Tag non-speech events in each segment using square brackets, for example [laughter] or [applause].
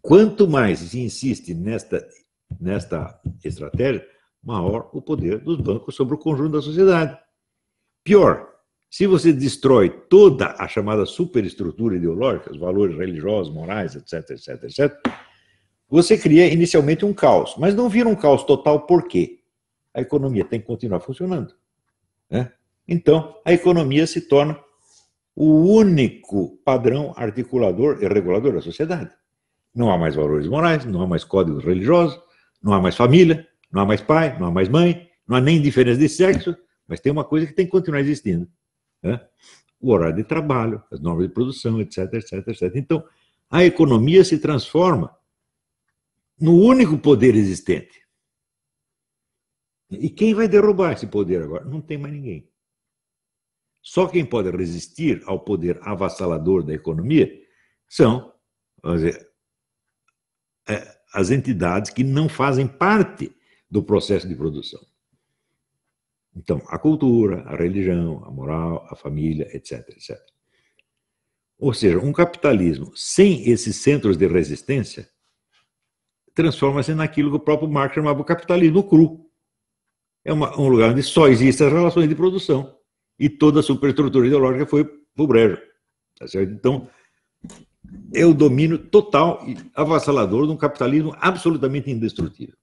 Quanto mais se insiste nesta, nesta estratégia, maior o poder dos bancos sobre o conjunto da sociedade. Pior, se você destrói toda a chamada superestrutura ideológica, os valores religiosos, morais, etc, etc, etc, você cria inicialmente um caos, mas não vira um caos total porque a economia tem que continuar funcionando. Né? Então, a economia se torna o único padrão articulador e regulador da sociedade. Não há mais valores morais, não há mais códigos religiosos, não há mais família, não há mais pai, não há mais mãe, não há nem diferença de sexo, mas tem uma coisa que tem que continuar existindo. Né? O horário de trabalho, as normas de produção, etc, etc, etc. Então, a economia se transforma no único poder existente. E quem vai derrubar esse poder agora? Não tem mais ninguém. Só quem pode resistir ao poder avassalador da economia são dizer, é, as entidades que não fazem parte do processo de produção. Então, a cultura, a religião, a moral, a família, etc, etc. Ou seja, um capitalismo sem esses centros de resistência transforma-se naquilo que o próprio Marx chamava o capitalismo cru. É uma, um lugar onde só existem as relações de produção e toda a superestrutura ideológica foi para o brejo. Tá então, é o domínio total e avassalador de um capitalismo absolutamente indestrutível.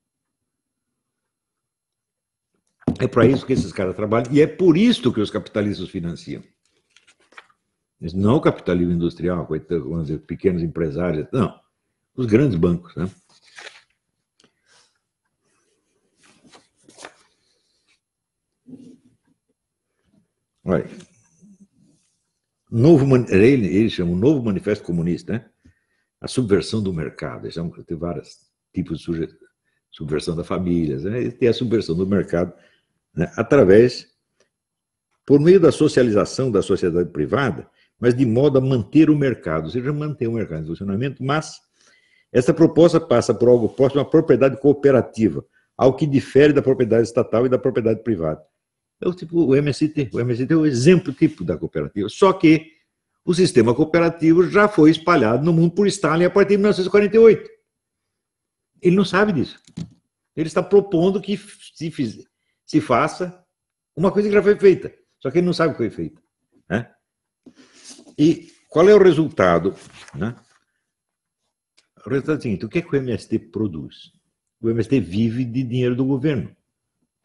É para isso que esses caras trabalham e é por isso que os capitalistas financiam. não o capitalismo industrial, com pequenos empresários, não. Os grandes bancos, né? Olha. Novo, ele, ele chama o Novo Manifesto Comunista, né? A subversão do mercado. Eles tem vários tipos de sujeito, subversão da família, né? tem a subversão do mercado né? através, por meio da socialização da sociedade privada, mas de modo a manter o mercado, ou seja, manter o mercado em funcionamento, mas essa proposta passa por algo próximo à propriedade cooperativa, ao que difere da propriedade estatal e da propriedade privada. É o tipo o MST. O MST é o exemplo tipo da cooperativa. Só que o sistema cooperativo já foi espalhado no mundo por Stalin a partir de 1948. Ele não sabe disso. Ele está propondo que se, fiz, se faça uma coisa que já foi feita, só que ele não sabe o que foi feita. Né? E qual é o resultado? Né? O resultado é o seguinte: o que, é que o MST produz? O MST vive de dinheiro do governo.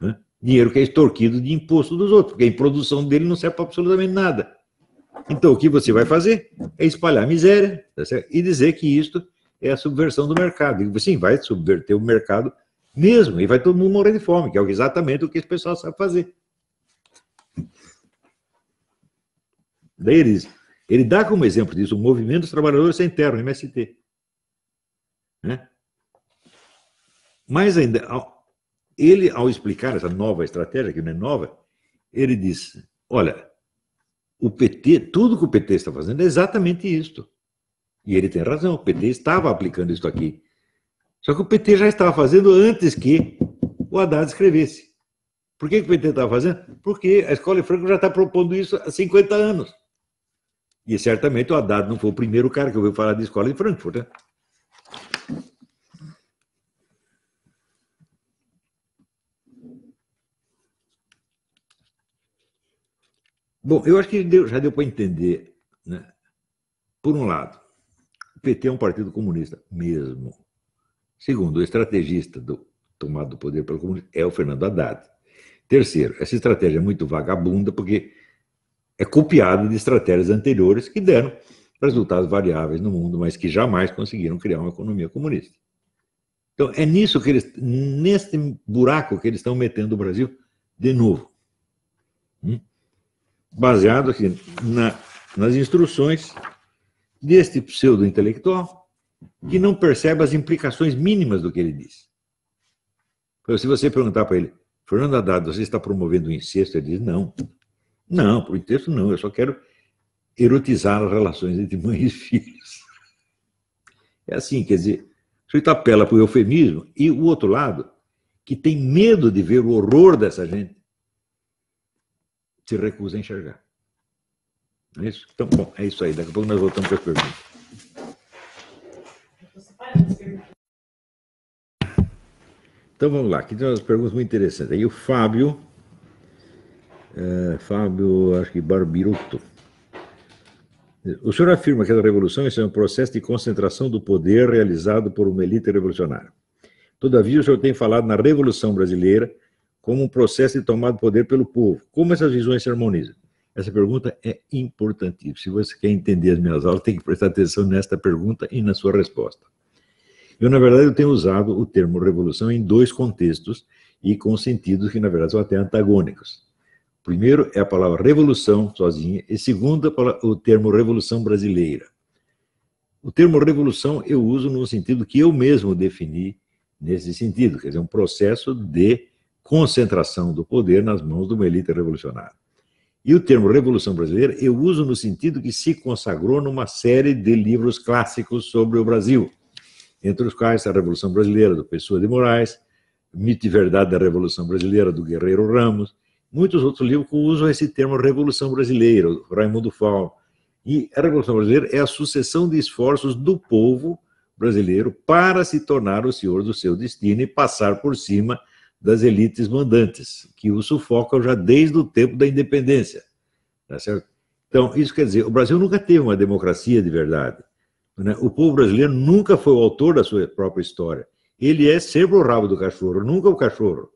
Né? Dinheiro que é extorquido de imposto dos outros, porque a produção dele não serve para absolutamente nada. Então, o que você vai fazer é espalhar miséria tá e dizer que isto é a subversão do mercado. E, sim, vai subverter o mercado mesmo, e vai todo mundo morrer de fome, que é exatamente o que esse pessoal sabe fazer. Daí ele diz, ele dá como exemplo disso o Movimento dos Trabalhadores Sem Terra, o MST. Né? Mas ainda, ele, ao explicar essa nova estratégia, que não é nova, ele diz: olha, o PT, tudo que o PT está fazendo é exatamente isto. E ele tem razão, o PT estava aplicando isso aqui. Só que o PT já estava fazendo antes que o Haddad escrevesse. Por que, o PT estava fazendo? Porque a Escola de Franco já está propondo isso há 50 anos. E certamente o Haddad não foi o primeiro cara que ouviu falar de Escola de Frankfurt. Né? Bom, eu acho que deu, já deu para entender. Né? Por um lado, o PT é um partido comunista mesmo. Segundo, o estrategista do, tomado do poder pelo comunismo é o Fernando Haddad. Terceiro, essa estratégia é muito vagabunda porque é copiada de estratégias anteriores que deram resultados variáveis no mundo, mas que jamais conseguiram criar uma economia comunista. Então, é nisso que eles, nesse buraco que eles estão metendo o Brasil de novo. Hum? baseado aqui na, nas instruções deste pseudo-intelectual que não percebe as implicações mínimas do que ele diz. Então, se você perguntar para ele, Fernando Haddad, você está promovendo o incesto? Ele diz, não. Não, por incesto não, eu só quero erotizar as relações entre mãe e filhos. É assim, quer dizer, o está apela para o eufemismo e o outro lado, que tem medo de ver o horror dessa gente, se recusa a enxergar. É isso? Então, bom, é isso aí. Daqui a pouco nós voltamos para as perguntas. Então vamos lá, aqui tem umas perguntas muito interessantes. Aí o Fábio, é, Fábio, acho que Barbiruto. O senhor afirma que a revolução é um processo de concentração do poder realizado por uma elite revolucionária. Todavia, o senhor tem falado na Revolução Brasileira como um processo de tomada de poder pelo povo. Como essas visões se harmonizam? Essa pergunta é importantíssima. Se você quer entender as minhas aulas, tem que prestar atenção nesta pergunta e na sua resposta. Eu, na verdade, eu tenho usado o termo revolução em dois contextos e com sentidos que, na verdade, são até antagônicos. Primeiro é a palavra revolução sozinha e segundo o termo revolução brasileira. O termo revolução eu uso no sentido que eu mesmo defini nesse sentido, quer dizer, um processo de concentração do poder nas mãos de uma elite revolucionária. E o termo Revolução Brasileira eu uso no sentido que se consagrou numa série de livros clássicos sobre o Brasil, entre os quais a Revolução Brasileira, do Pessoa de Moraes, Mito e Verdade da Revolução Brasileira, do Guerreiro Ramos, muitos outros livros que usam esse termo Revolução Brasileira, Raimundo Fal. E a Revolução Brasileira é a sucessão de esforços do povo brasileiro para se tornar o senhor do seu destino e passar por cima das elites mandantes, que o sufocam já desde o tempo da independência. Tá então, isso quer dizer, o Brasil nunca teve uma democracia de verdade. Né? O povo brasileiro nunca foi o autor da sua própria história. Ele é sempre o rabo do cachorro, nunca o cachorro.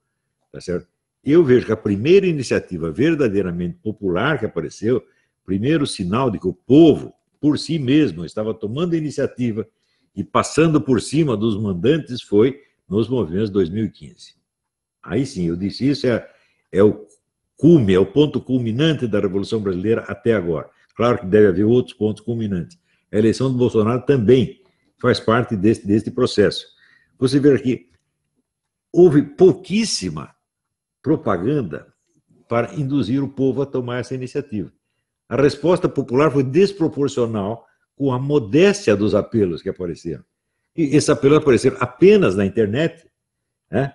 Tá certo? Eu vejo que a primeira iniciativa verdadeiramente popular que apareceu, primeiro sinal de que o povo, por si mesmo, estava tomando iniciativa e passando por cima dos mandantes, foi nos movimentos de 2015. Aí sim, eu disse, isso é, é o cume, é o ponto culminante da Revolução Brasileira até agora. Claro que deve haver outros pontos culminantes. A eleição do Bolsonaro também faz parte deste, deste processo. Você vê aqui, houve pouquíssima propaganda para induzir o povo a tomar essa iniciativa. A resposta popular foi desproporcional com a modéstia dos apelos que apareceram. E esses apelos apareceram apenas na internet, né?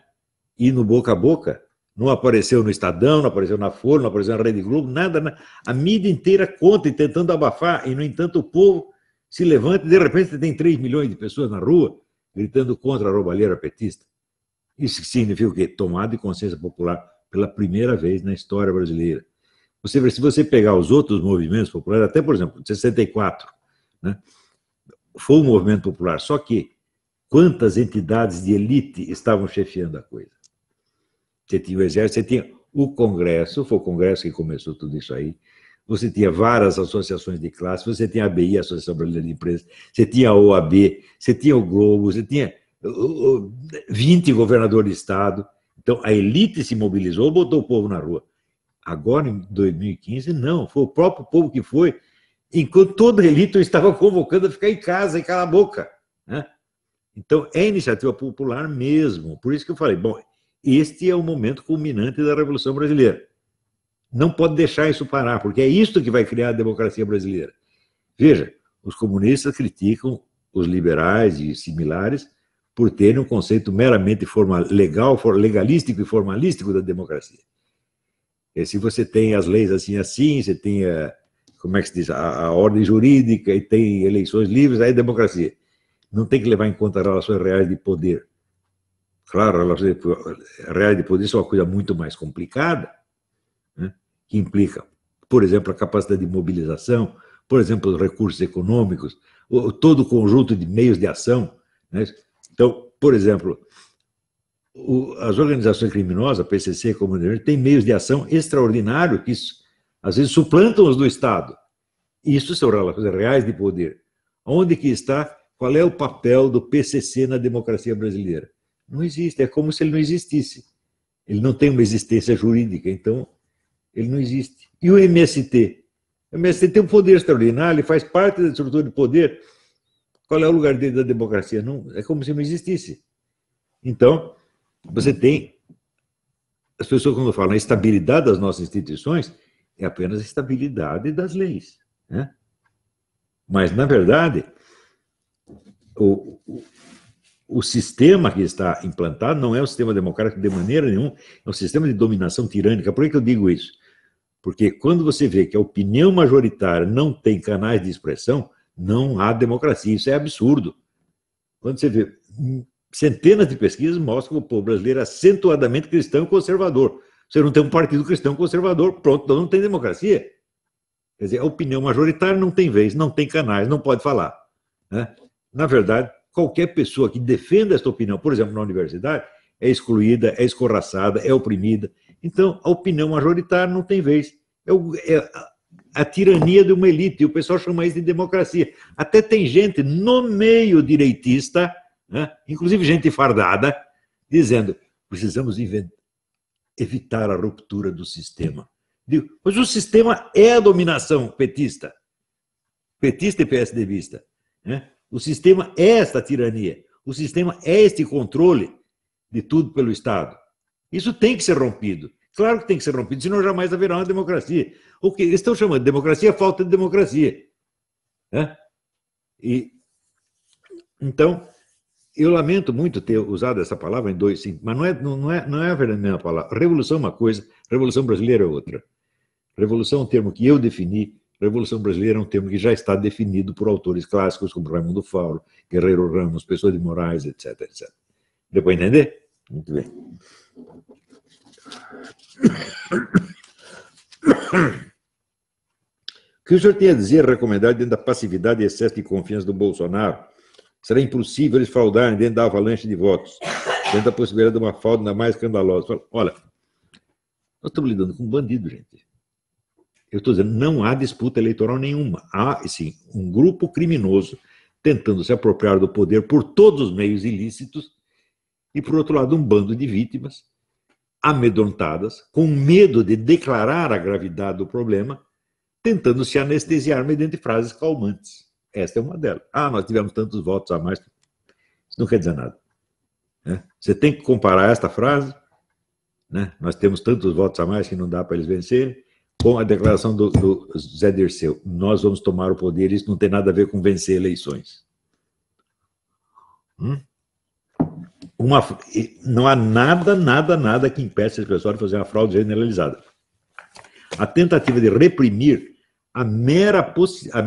E no boca a boca, não apareceu no Estadão, não apareceu na Folha, não apareceu na Rede Globo, nada. A mídia inteira conta e tentando abafar, e no entanto o povo se levanta e de repente tem 3 milhões de pessoas na rua gritando contra a roubalheira petista. Isso significa o quê? Tomada de consciência popular pela primeira vez na história brasileira. Você vê, se você pegar os outros movimentos populares, até por exemplo, 64, né, foi um movimento popular, só que quantas entidades de elite estavam chefiando a coisa? Você tinha o exército, você tinha o Congresso, foi o Congresso que começou tudo isso aí. Você tinha várias associações de classe, você tinha a BI, a Associação Brasileira de Empresas, você tinha a OAB, você tinha o Globo, você tinha 20 governadores de Estado. Então, a elite se mobilizou, botou o povo na rua. Agora, em 2015, não, foi o próprio povo que foi, enquanto toda a elite estava convocando a ficar em casa e calar a boca. Né? Então, é iniciativa popular mesmo. Por isso que eu falei, bom, este é o momento culminante da Revolução Brasileira. Não pode deixar isso parar, porque é isto que vai criar a democracia brasileira. Veja, os comunistas criticam os liberais e similares por terem um conceito meramente formal, legal, legalístico e formalístico da democracia. E se você tem as leis assim assim, você tem a, como é que se diz, a, a ordem jurídica e tem eleições livres, aí é democracia. Não tem que levar em conta relações reais de poder. Claro, a realidade de poder é uma coisa muito mais complicada, né, que implica, por exemplo, a capacidade de mobilização, por exemplo, os recursos econômicos, todo o conjunto de meios de ação. Né? Então, por exemplo, o, as organizações criminosas, PCC, Comunidade, têm meios de ação extraordinários que às vezes suplantam os do Estado. Isso são relações reais de poder. Onde que está? Qual é o papel do PCC na democracia brasileira? Não existe, é como se ele não existisse. Ele não tem uma existência jurídica, então ele não existe. E o MST? O MST tem um poder extraordinário, ele faz parte da estrutura de poder. Qual é o lugar dele da democracia? Não, é como se não existisse. Então, você tem. As pessoas, quando falam a estabilidade das nossas instituições, é apenas a estabilidade das leis. Né? Mas, na verdade, o, o o sistema que está implantado não é um sistema democrático de maneira nenhuma, é um sistema de dominação tirânica. Por que eu digo isso? Porque quando você vê que a opinião majoritária não tem canais de expressão, não há democracia. Isso é absurdo. Quando você vê hum, centenas de pesquisas mostram que o povo brasileiro é acentuadamente cristão e conservador. Você não tem um partido cristão conservador, pronto, então não tem democracia. Quer dizer, a opinião majoritária não tem vez, não tem canais, não pode falar. Né? Na verdade, qualquer pessoa que defenda esta opinião, por exemplo, na universidade, é excluída, é escorraçada, é oprimida. Então, a opinião majoritária não tem vez. É, o, é a tirania de uma elite, e o pessoal chama isso de democracia. Até tem gente no meio direitista, né, inclusive gente fardada, dizendo: precisamos inventar, evitar a ruptura do sistema. Digo, mas o sistema é a dominação petista, petista e PSDBista. Né? O sistema é esta tirania. O sistema é este controle de tudo pelo Estado. Isso tem que ser rompido. Claro que tem que ser rompido, senão jamais haverá uma democracia. O que eles estão chamando de democracia é falta de democracia. Né? E, então, eu lamento muito ter usado essa palavra em dois sim. mas não é, não, é, não é a verdadeira palavra. Revolução é uma coisa, revolução brasileira é outra. Revolução é um termo que eu defini, Revolução Brasileira é um termo que já está definido por autores clássicos como Raimundo Fauro, Guerreiro Ramos, Pessoa de Moraes, etc, etc. Deu para entender? Muito bem. O que o senhor tem a dizer recomendado recomendar dentro da passividade e excesso de confiança do Bolsonaro? Será impossível eles fraudarem dentro da avalanche de votos, dentro da possibilidade de uma fraude ainda mais escandalosa. Olha, nós estamos lidando com um bandido, gente. Eu estou dizendo, não há disputa eleitoral nenhuma. Há, sim, um grupo criminoso tentando se apropriar do poder por todos os meios ilícitos e, por outro lado, um bando de vítimas amedrontadas, com medo de declarar a gravidade do problema, tentando se anestesiar mediante frases calmantes. Esta é uma delas. Ah, nós tivemos tantos votos a mais. Isso não quer dizer nada. Né? Você tem que comparar esta frase, né? nós temos tantos votos a mais que não dá para eles vencerem, com a declaração do, do Zé Dirceu: nós vamos tomar o poder, isso não tem nada a ver com vencer eleições. Hum? Uma, não há nada, nada, nada que impeça esse pessoal de fazer uma fraude generalizada. A tentativa de reprimir a mera, a,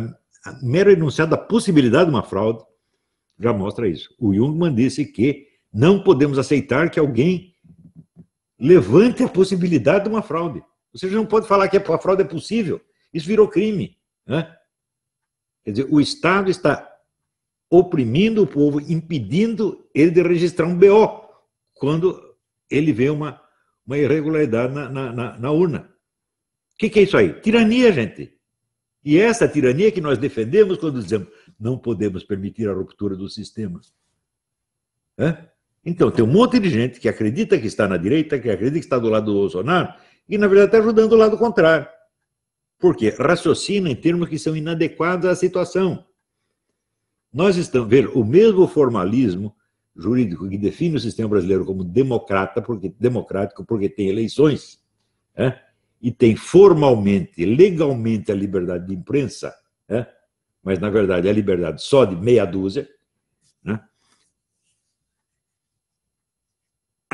a mera enunciada da possibilidade de uma fraude já mostra isso. O Jungmann disse que não podemos aceitar que alguém levante a possibilidade de uma fraude ou seja não pode falar que a fraude é possível. Isso virou crime. Né? Quer dizer, o Estado está oprimindo o povo, impedindo ele de registrar um BO, quando ele vê uma, uma irregularidade na, na, na, na urna. O que, que é isso aí? Tirania, gente. E essa tirania que nós defendemos quando dizemos não podemos permitir a ruptura do sistema. É? Então, tem um monte de gente que acredita que está na direita, que acredita que está do lado do Bolsonaro e, na verdade, está ajudando o lado contrário. Por quê? Raciocina em termos que são inadequados à situação. Nós estamos, ver o mesmo formalismo jurídico que define o sistema brasileiro como democrata, porque, democrático, porque tem eleições, né? e tem formalmente, legalmente a liberdade de imprensa, né? mas na verdade é a liberdade só de meia dúzia, né?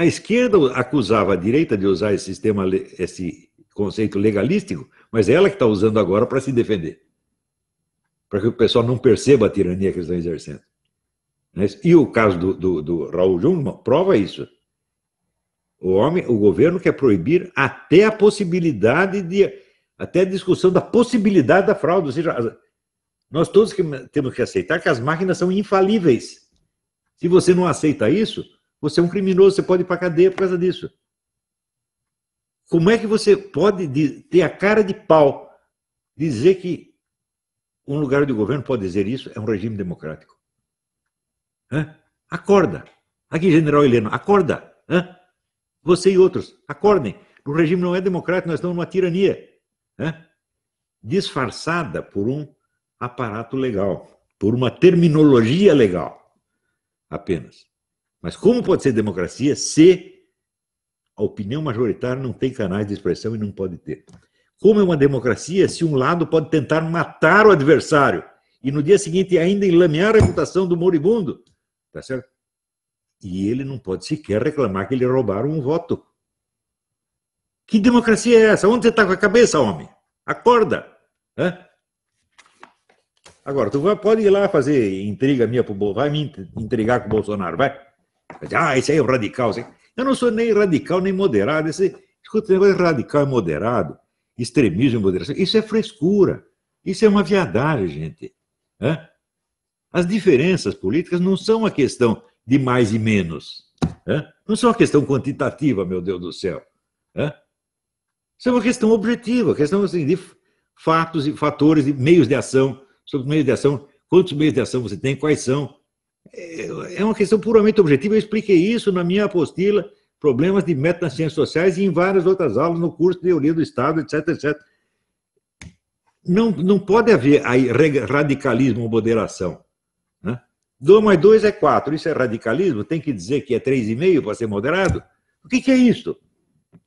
A esquerda acusava a direita de usar esse sistema, esse conceito legalístico, mas é ela que está usando agora para se defender. Para que o pessoal não perceba a tirania que eles estão exercendo. Né? E o caso do, do, do Raul Jung prova isso. O homem, o governo quer proibir até a possibilidade de até a discussão da possibilidade da fraude, ou seja, nós todos que temos que aceitar que as máquinas são infalíveis. Se você não aceita isso, você é um criminoso, você pode ir para cadeia por causa disso. Como é que você pode ter a cara de pau dizer que um lugar de governo pode dizer isso? É um regime democrático. Hã? Acorda. Aqui, general Heleno, acorda. Hã? Você e outros, acordem. O regime não é democrático, nós estamos numa tirania. Hã? Disfarçada por um aparato legal, por uma terminologia legal apenas. Mas como pode ser democracia se a opinião majoritária não tem canais de expressão e não pode ter? Como é uma democracia se um lado pode tentar matar o adversário e no dia seguinte ainda enlamear a reputação do moribundo? Tá certo? E ele não pode sequer reclamar que lhe roubaram um voto. Que democracia é essa? Onde você está com a cabeça, homem? Acorda! Hã? Agora, tu pode ir lá fazer intriga minha pro Bolsonaro, vai me intrigar com o Bolsonaro, vai. Ah, isso aí é o radical. Eu não sou nem radical nem moderado. Esse, escuta, negócio radical e moderado, extremismo e moderação, isso é frescura. Isso é uma viadagem, gente. Hã? As diferenças políticas não são uma questão de mais e menos. Hã? Não são uma questão quantitativa, meu Deus do céu. Hã? Isso é uma questão objetiva, questão assim, de fatos e fatores e meios de ação, sobre meios de ação, quantos meios de ação você tem, quais são, é uma questão puramente objetiva. Eu expliquei isso na minha apostila, Problemas de Meta nas Ciências Sociais, e em várias outras aulas, no curso de Teoria do Estado, etc, etc. Não, não pode haver aí radicalismo ou moderação. Né? mais 2 é 4, isso é radicalismo? Tem que dizer que é 3,5 para ser moderado? O que, que é isso?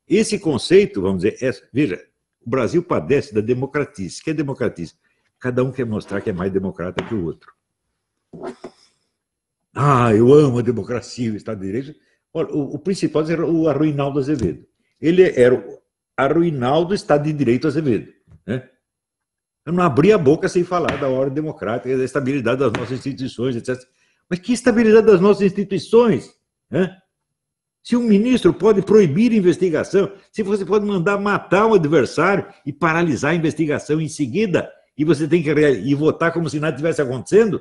Esse conceito, vamos dizer, é, veja, o Brasil padece da democratice. O que é democratice? Cada um quer mostrar que é mais democrata que o outro. Ah, eu amo a democracia, o Estado de Direito. Olha, o, o principal era o Arruinaldo Azevedo. Ele era o Arruinaldo Estado de Direito Azevedo. Né? Eu não abria a boca sem falar da ordem democrática, da estabilidade das nossas instituições, etc. Mas que estabilidade das nossas instituições? Né? Se um ministro pode proibir a investigação, se você pode mandar matar um adversário e paralisar a investigação em seguida, e você tem que e votar como se nada estivesse acontecendo,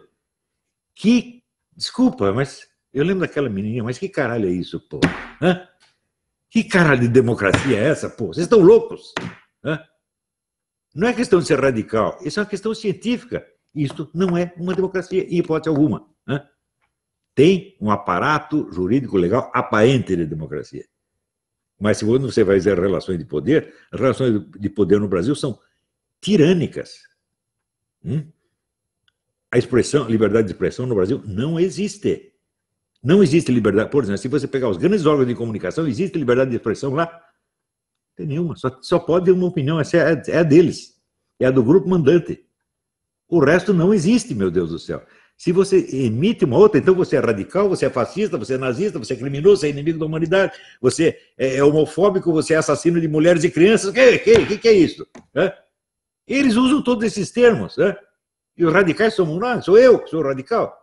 que Desculpa, mas eu lembro daquela menininha, mas que caralho é isso, pô? Hã? Que caralho de democracia é essa, pô? Vocês estão loucos? Hã? Não é questão de ser radical, isso é uma questão científica. Isto não é uma democracia, em hipótese alguma. Hã? Tem um aparato jurídico legal aparente de democracia. Mas se você vai dizer relações de poder, as relações de poder no Brasil são tirânicas. Hum? a expressão, liberdade de expressão no Brasil não existe. Não existe liberdade. Por exemplo, se você pegar os grandes órgãos de comunicação, existe liberdade de expressão lá? Não tem nenhuma. Só, só pode ter uma opinião. Essa é, é, é a deles. É a do grupo mandante. O resto não existe, meu Deus do céu. Se você emite uma outra, então você é radical, você é fascista, você é nazista, você é criminoso, você é inimigo da humanidade, você é, é homofóbico, você é assassino de mulheres e crianças. O que, que, que, é isso? É? Eles usam todos esses termos. É? E os radicais somos nós, ah, sou eu que sou radical.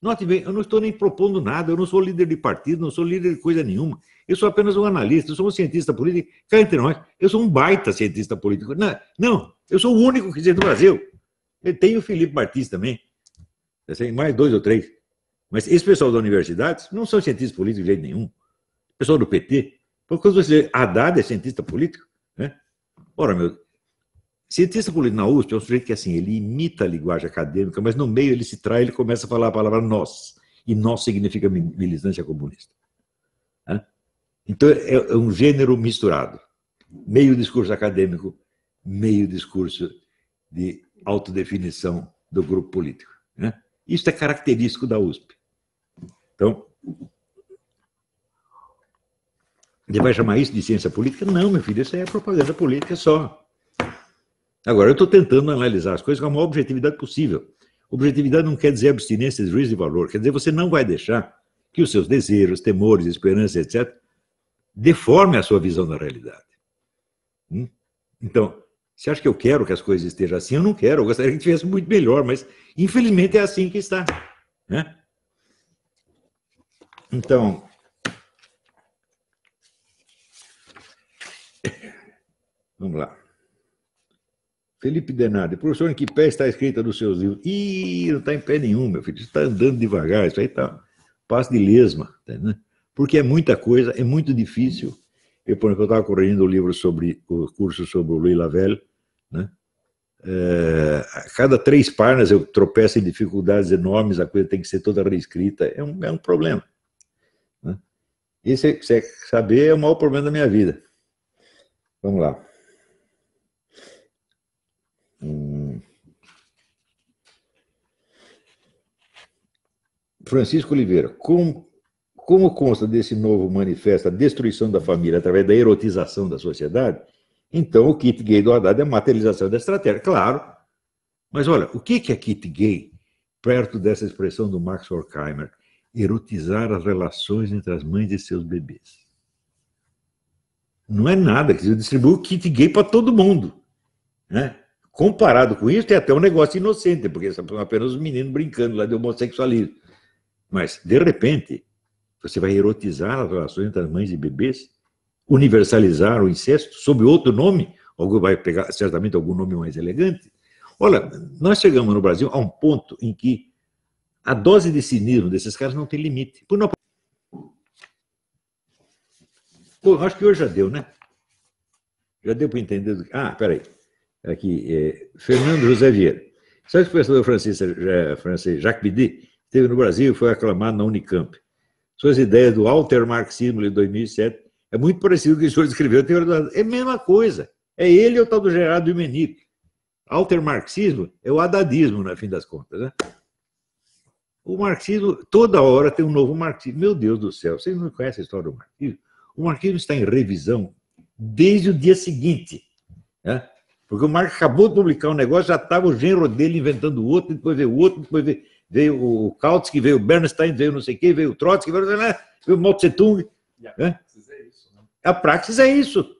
Note bem, eu não estou nem propondo nada, eu não sou líder de partido, não sou líder de coisa nenhuma. Eu sou apenas um analista, eu sou um cientista político. Cá entre nós, eu sou um baita cientista político. Não, não eu sou o único que existe no Brasil. Eu tenho o Felipe Martins também, tá mais dois ou três. Mas esse pessoal da universidade não são cientistas políticos de jeito nenhum. Pessoal do PT. Porque quando você Haddad é cientista político, né? Ora, meu, Cientista político na USP é um sujeito que, assim, ele imita a linguagem acadêmica, mas no meio ele se trai, ele começa a falar a palavra nós. E nós significa militância comunista. Então, é, é um gênero misturado. Meio discurso acadêmico, meio discurso de autodefinição do grupo político. Isso é característico da USP. Então, ele vai chamar isso de ciência política? Não, meu filho, isso é propaganda política só. Agora, eu estou tentando analisar as coisas com a maior objetividade possível. Objetividade não quer dizer abstinência de juízo de valor, quer dizer você não vai deixar que os seus desejos, temores, esperanças, etc., deformem a sua visão da realidade. Hum? Então, você acha que eu quero que as coisas estejam assim? Eu não quero, eu gostaria que estivesse muito melhor, mas infelizmente é assim que está. Né? Então, [coughs] vamos lá. Felipe Denardi, professor, em que pé está a escrita dos seus livros? Ih, não está em pé nenhum, meu filho. Está andando devagar, isso aí está passo de lesma. Tá, né? Porque é muita coisa, é muito difícil. Eu, estava corrigindo o livro sobre o curso sobre o Louis Lavelle, né? É, a cada três páginas eu tropeço em dificuldades enormes, a coisa tem que ser toda reescrita, é um, é um problema. Né? Esse, é, é saber, é o maior problema da minha vida. Vamos lá. Francisco Oliveira, como, como consta desse novo manifesto a destruição da família através da erotização da sociedade, então o kit gay do Haddad é a materialização da estratégia. Claro, mas olha, o que é kit gay perto dessa expressão do Max Horkheimer? Erotizar as relações entre as mães e seus bebês. Não é nada, que distribui o kit gay para todo mundo. Né? Comparado com isso, tem até um negócio inocente, porque são apenas os meninos brincando lá de homossexualismo. Mas, de repente, você vai erotizar as relações entre as mães e bebês, universalizar o incesto sob outro nome, algum vai pegar certamente algum nome mais elegante. Olha, nós chegamos no Brasil a um ponto em que a dose de cinismo desses caras não tem limite. Por não... Pô, acho que hoje já deu, né? Já deu para entender. Do... Ah, peraí. Aqui, é, Fernando José Vieira. Sabe o professor francês, é, francês Jacques Bidet Esteve no Brasil e foi aclamado na Unicamp. Suas ideias do alter-marxismo de 2007 é muito parecido com o que o senhor escreveu. É a mesma coisa. É ele ou o tal do Gerardo Alter-marxismo é o adadismo, no fim das contas. Né? O marxismo, toda hora tem um novo marxismo. Meu Deus do céu, vocês não conhecem a história do marxismo? O marxismo está em revisão desde o dia seguinte. Né? Porque o Marx acabou de publicar um negócio, já estava o Genro dele inventando outro, depois veio outro, depois veio veio o Kautsky, veio o Bernstein, veio não sei quem, veio o Trotsky, veio, né? veio o Mao Tse Tung. A né? praxis é isso. Né? A praxis é isso.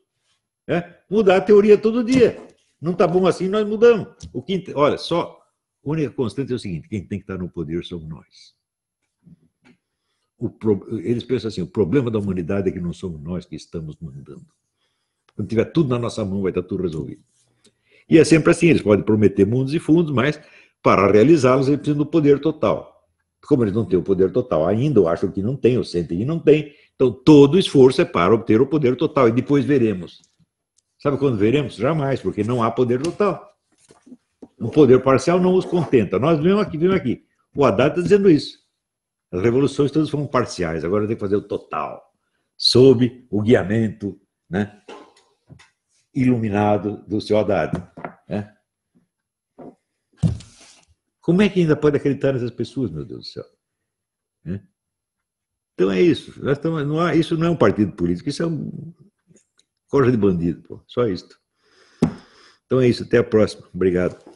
Né? Mudar a teoria todo dia. Não está bom assim, nós mudamos. O que, olha, só a única constante é o seguinte: quem tem que estar no poder somos nós. Pro, eles pensam assim: o problema da humanidade é que não somos nós que estamos mandando. Quando tiver tudo na nossa mão, vai estar tudo resolvido. E é sempre assim: eles podem prometer mundos e fundos, mas para realizá-los, ele precisa do poder total. Como eles não têm o poder total ainda, ou acham que não tem, ou sentem que não tem, então todo esforço é para obter o poder total. E depois veremos. Sabe quando veremos? Jamais, porque não há poder total. O poder parcial não os contenta. Nós vimos aqui, vimos aqui. O Haddad está dizendo isso. As revoluções todas foram parciais, agora tem que fazer o total. Sob o guiamento né, iluminado do seu Haddad. Né? Como é que ainda pode acreditar nessas pessoas, meu Deus do céu? Né? Então é isso. Estamos, não há, isso não é um partido político, isso é um corja de bandido, pô, só isso. Então é isso, até a próxima. Obrigado.